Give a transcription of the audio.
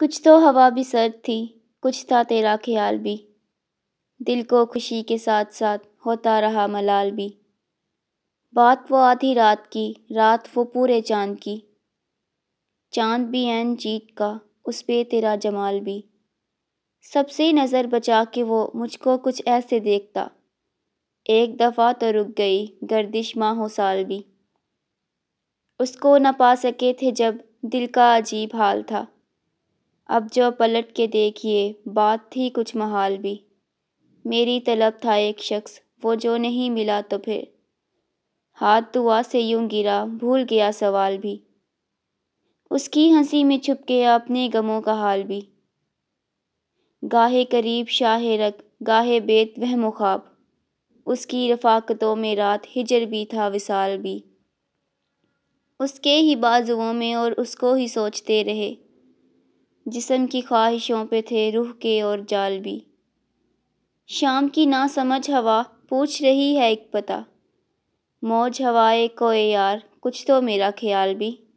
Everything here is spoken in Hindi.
कुछ तो हवा भी सर्द थी कुछ था तेरा ख्याल भी दिल को खुशी के साथ साथ होता रहा मलाल भी बात वो आधी रात की रात वो पूरे चांद की चांद भी एन जीत का उस पे तेरा जमाल भी सबसे नज़र बचा के वो मुझको कुछ ऐसे देखता एक दफ़ा तो रुक गई गर्दिश माहो साल भी उसको न पा सके थे जब दिल का अजीब हाल था अब जो पलट के देखिए बात थी कुछ महाल भी मेरी तलब था एक शख्स वो जो नहीं मिला तो फिर हाथ दुआ से यूं गिरा भूल गया सवाल भी उसकी हंसी में छुप गया अपने गमों का हाल भी गाहे करीब शाह रग गाहे बेत वह मुखाब उसकी रफाकतों में रात हिजर भी था विसाल भी उसके ही बाजुओं में और उसको ही सोचते रहे जिसम की ख्वाहिशों पे थे रूह के और जाल भी शाम की ना समझ हवा पूछ रही है एक पता मौज हवाए कोए यार कुछ तो मेरा ख्याल भी